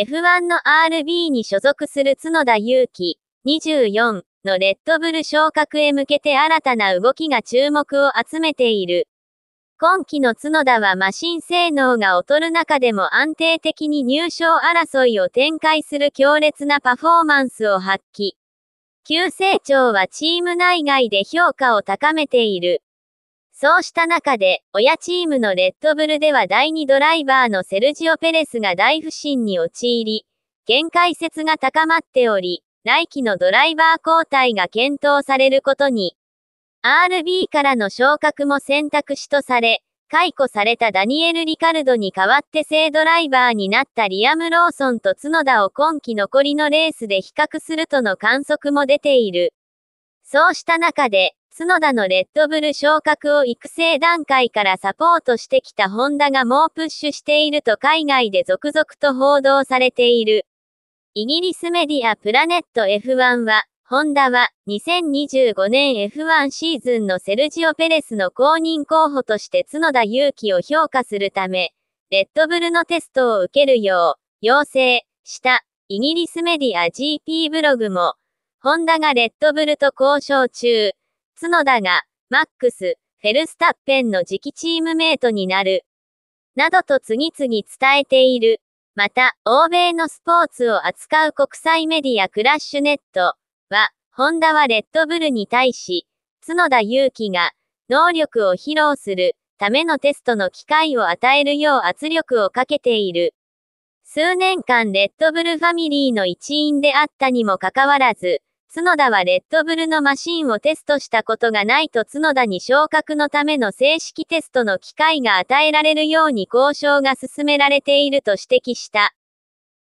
F1 の RB に所属する角田裕希、24のレッドブル昇格へ向けて新たな動きが注目を集めている。今季の角田はマシン性能が劣る中でも安定的に入賞争いを展開する強烈なパフォーマンスを発揮。急成長はチーム内外で評価を高めている。そうした中で、親チームのレッドブルでは第2ドライバーのセルジオ・ペレスが大不振に陥り、限界説が高まっており、来季のドライバー交代が検討されることに、RB からの昇格も選択肢とされ、解雇されたダニエル・リカルドに代わって正ドライバーになったリアム・ローソンと角田を今季残りのレースで比較するとの観測も出ている。そうした中で、角田のレッドブル昇格を育成段階からサポートしてきたホンダが猛プッシュしていると海外で続々と報道されている。イギリスメディアプラネット F1 は、ホンダは2025年 F1 シーズンのセルジオ・ペレスの公認候補として角田勇気を評価するため、レッドブルのテストを受けるよう、要請したイギリスメディア GP ブログも、ホンダがレッドブルと交渉中、角田が、マックス、フェルスタッペンの次期チームメイトになる。などと次々伝えている。また、欧米のスポーツを扱う国際メディアクラッシュネットは、ホンダはレッドブルに対し、角田祐希が、能力を披露するためのテストの機会を与えるよう圧力をかけている。数年間レッドブルファミリーの一員であったにもかかわらず、角田はレッドブルのマシンをテストしたことがないと角田に昇格のための正式テストの機会が与えられるように交渉が進められていると指摘した。